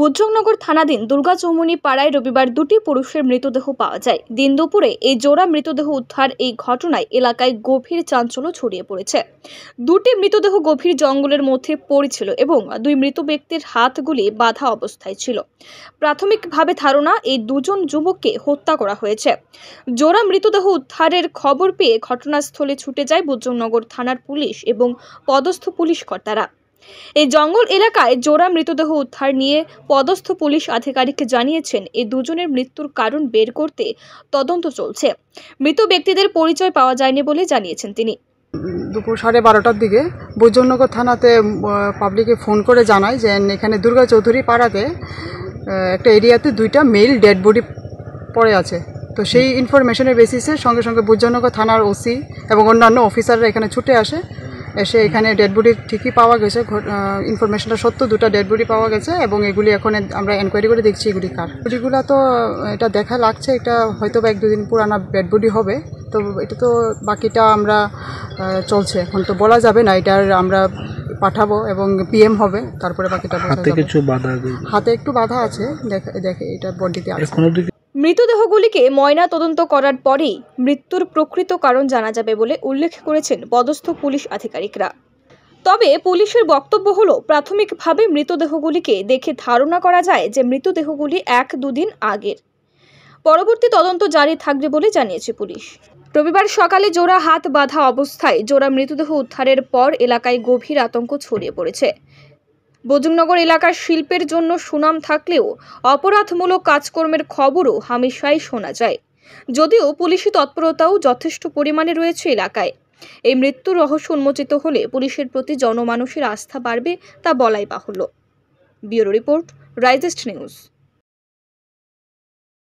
বজ্রংনগর থানাধীন দুর্গা চৌমনি পাড়ায় রবিবার দুটি পুরুষের মৃতদেহ পাওয়া যায় দিন দুপুরে এই জোড়া মৃতদেহ উদ্ধার এই ঘটনায় এলাকায় গভীর চাঞ্চল্য ছড়িয়ে পড়েছে দুটি মৃতদেহ গভীর জঙ্গলের মধ্যে পড়েছিল এবং দুই মৃত ব্যক্তির হাতগুলি বাধা অবস্থায় ছিল প্রাথমিকভাবে ধারণা এই দুজন যুবককে হত্যা করা হয়েছে জোড়া মৃতদেহ উদ্ধারের খবর পেয়ে ঘটনাস্থলে ছুটে যায় বুদ্ধনগর থানার পুলিশ এবং পদস্থ পুলিশ কর্তারা এই জঙ্গল এলাকায় জোড়া মৃতদেহ উদ্ধার নিয়ে পদস্থ পুলিশ আধিকারিককে জানিয়েছেন এই দুজনের মৃত্যুর কারণ বের করতে তদন্ত চলছে মৃত ব্যক্তিদের পরিচয় পাওয়া যায়নি বলে জানিয়েছেন তিনি দুপুর সাড়ে বারোটার দিকে বৈজনগর থানাতে পাবলিকে ফোন করে জানায় যে এখানে দুর্গা চৌধুরী পাড়াতে একটা এরিয়াতে দুইটা মেল ডেড বডি পড়ে আছে তো সেই ইনফরমেশনের বেসিসে সঙ্গে সঙ্গে বৈজনগর থানার ওসি এবং অন্যান্য অফিসাররা এখানে ছুটে আসে এসে এখানে ডেড বডি ঠিকই পাওয়া গেছে ইনফরমেশনটা সত্য দুটো ডেড বডি পাওয়া গেছে এবং এগুলি এখন আমরা এনকোয়ারি করে দেখছি এগুলি কার বডিগুলো তো এটা দেখা লাগছে এটা হয়তো বা এক দুদিন পুরানা ডেড বডি হবে তো এটা তো বাকিটা আমরা চলছে এখন তো বলা যাবে না এটার আমরা পাঠাবো এবং পিএম হবে তারপরে বাকিটা হাতে কিছু বাধা হাতে একটু বাধা আছে দেখে এটা বডিতে আছে মৃতদেহগুলিকে ময়না তদন্ত করার পরেই মৃত্যুর প্রকৃত কারণ জানা যাবে বলে উল্লেখ করেছেন পদস্থ পুলিশ আধিকারিকরা তবে পুলিশের বক্তব্য হলো প্রাথমিকভাবে মৃতদেহগুলিকে দেখে ধারণা করা যায় যে মৃতদেহগুলি এক দুদিন আগের পরবর্তী তদন্ত জারি থাকবে বলে জানিয়েছে পুলিশ রবিবার সকালে জোড়া হাত বাঁধা অবস্থায় জোড়া মৃতদেহ উদ্ধারের পর এলাকায় গভীর আতঙ্ক ছড়িয়ে পড়েছে বজুমনগর এলাকার শিল্পের জন্য সুনাম থাকলেও অপরাধমূলক কাজকর্মের খবরও হামেশাই শোনা যায় যদিও পুলিশি তৎপরতাও যথেষ্ট পরিমাণে রয়েছে এলাকায় এই মৃত্যু রহস্য উন্মোচিত হলে পুলিশের প্রতি জনমানুষের আস্থা বাড়বে তা বলাই বাহুল্য ব্যুরো রিপোর্ট রাইজেস্ট নিউজ